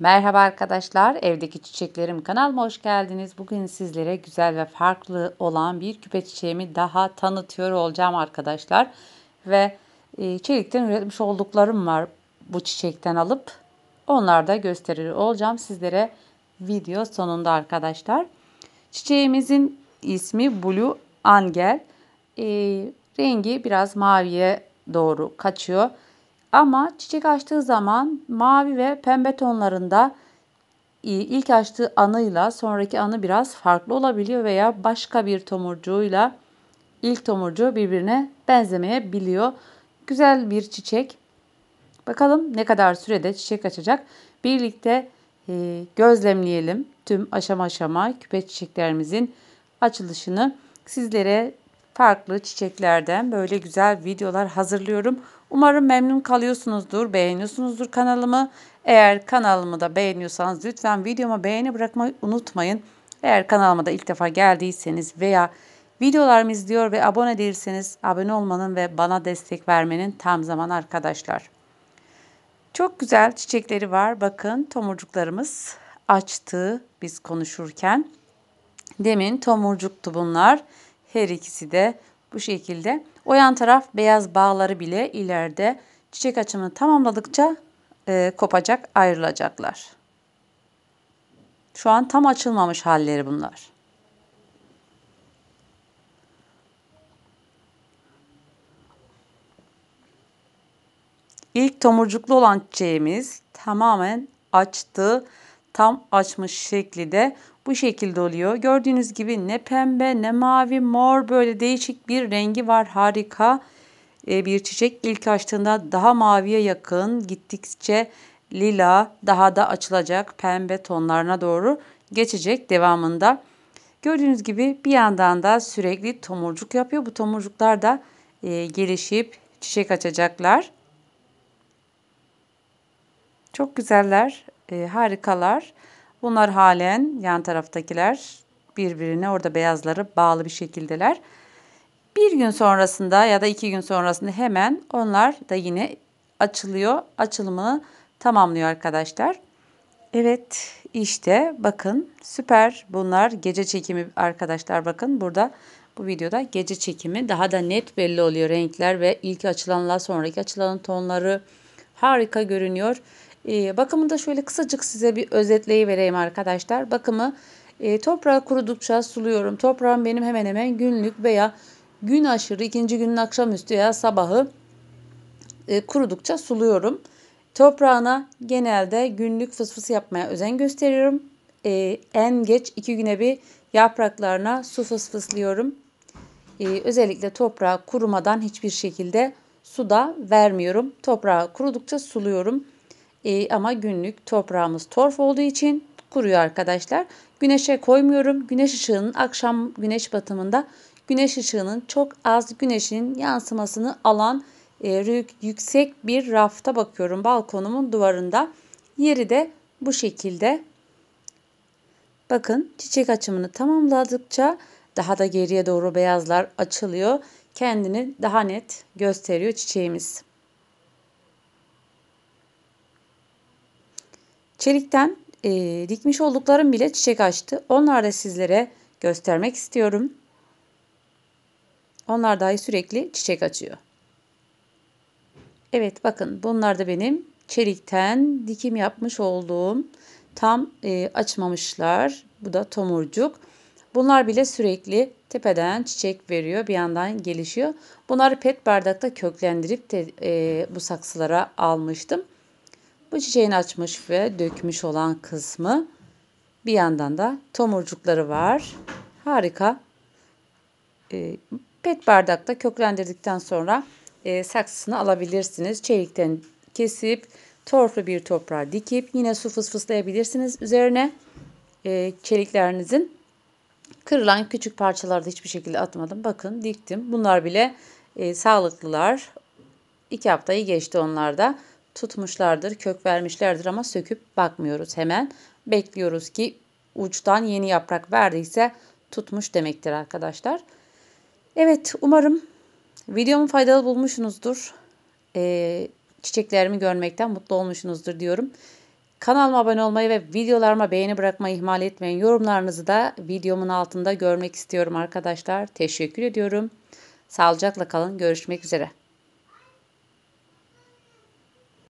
Merhaba arkadaşlar, evdeki çiçeklerim kanalıma hoş geldiniz. Bugün sizlere güzel ve farklı olan bir küpe çiçeğimi daha tanıtıyor olacağım arkadaşlar. Ve e, çelikten üretmiş olduklarım var bu çiçekten alıp. Onları da gösteriyor olacağım sizlere video sonunda arkadaşlar. Çiçeğimizin ismi Blue Angel. E, rengi biraz maviye doğru kaçıyor. Ama çiçek açtığı zaman mavi ve pembe tonlarında ilk açtığı anıyla sonraki anı biraz farklı olabiliyor veya başka bir tomurcuğuyla ilk tomurcuğu birbirine benzemeyebiliyor. Güzel bir çiçek. Bakalım ne kadar sürede çiçek açacak. Birlikte e, gözlemleyelim tüm aşama aşama küpe çiçeklerimizin açılışını. Sizlere farklı çiçeklerden böyle güzel videolar hazırlıyorum. Umarım memnun kalıyorsunuzdur, beğeniyorsunuzdur kanalımı. Eğer kanalımı da beğeniyorsanız lütfen videoma beğeni bırakmayı unutmayın. Eğer kanalıma da ilk defa geldiyseniz veya videolarımı izliyor ve abone değilseniz abone olmanın ve bana destek vermenin tam zaman arkadaşlar. Çok güzel çiçekleri var. Bakın tomurcuklarımız açtı biz konuşurken. Demin tomurcuktu bunlar. Her ikisi de bu şekilde. O yan taraf beyaz bağları bile ileride çiçek açımını tamamladıkça e, kopacak, ayrılacaklar. Şu an tam açılmamış halleri bunlar. İlk tomurcuklu olan çiçeğimiz tamamen açtı tam açmış şekli de bu şekilde oluyor. Gördüğünüz gibi ne pembe ne mavi mor böyle değişik bir rengi var. Harika e, bir çiçek İlk açtığında daha maviye yakın gittikçe lila daha da açılacak pembe tonlarına doğru geçecek devamında. Gördüğünüz gibi bir yandan da sürekli tomurcuk yapıyor. Bu tomurcuklar da e, gelişip çiçek açacaklar. Çok güzeller e, harikalar. Bunlar halen yan taraftakiler birbirine orada beyazları bağlı bir şekildeler. Bir gün sonrasında ya da iki gün sonrasında hemen onlar da yine açılıyor. Açılımını tamamlıyor arkadaşlar. Evet işte bakın süper bunlar gece çekimi arkadaşlar bakın burada bu videoda gece çekimi daha da net belli oluyor renkler ve ilk açılanla sonraki açılanın tonları harika görünüyor. E, bakımı da şöyle kısacık size bir özetleyivereyim arkadaşlar. Bakımı e, toprağı kurudukça suluyorum. Toprağım benim hemen hemen günlük veya gün aşırı ikinci günün akşamüstü ya sabahı e, kurudukça suluyorum. Toprağına genelde günlük fısfıs yapmaya özen gösteriyorum. E, en geç iki güne bir yapraklarına su fısfıslıyorum. özellikle toprağı kurumadan hiçbir şekilde su da vermiyorum. Toprağı kurudukça suluyorum. E, ama günlük toprağımız torf olduğu için kuruyor arkadaşlar. Güneşe koymuyorum. Güneş ışığının akşam güneş batımında güneş ışığının çok az güneşin yansımasını alan e, yüksek bir rafta bakıyorum balkonumun duvarında. Yeri de bu şekilde. Bakın çiçek açımını tamamladıkça daha da geriye doğru beyazlar açılıyor. Kendini daha net gösteriyor çiçeğimiz. çelikten e, dikmiş olduklarım bile çiçek açtı. Onları da sizlere göstermek istiyorum. Onlar dahi sürekli çiçek açıyor. Evet bakın bunlar da benim çelikten dikim yapmış olduğum tam e, açmamışlar. Bu da tomurcuk. Bunlar bile sürekli tepeden çiçek veriyor bir yandan gelişiyor. Bunları pet bardakta köklendirip de, e, bu saksılara almıştım. Bu çiçeğin açmış ve dökmüş olan kısmı bir yandan da tomurcukları var. Harika. Ee, pet bardakta köklendirdikten sonra e, saksısını alabilirsiniz. Çelikten kesip torflu bir toprağa dikip yine su fısfıslayabilirsiniz. Üzerine ee, çeliklerinizin kırılan küçük parçaları da hiçbir şekilde atmadım. Bakın diktim. Bunlar bile e, sağlıklılar. İki haftayı geçti onlarda tutmuşlardır, kök vermişlerdir ama söküp bakmıyoruz. Hemen bekliyoruz ki uçtan yeni yaprak verdiyse tutmuş demektir arkadaşlar. Evet umarım videomu faydalı bulmuşsunuzdur. Ee, çiçeklerimi görmekten mutlu olmuşsunuzdur diyorum. Kanalıma abone olmayı ve videolarıma beğeni bırakmayı ihmal etmeyin. Yorumlarınızı da videomun altında görmek istiyorum arkadaşlar. Teşekkür ediyorum. Sağlıcakla kalın. Görüşmek üzere.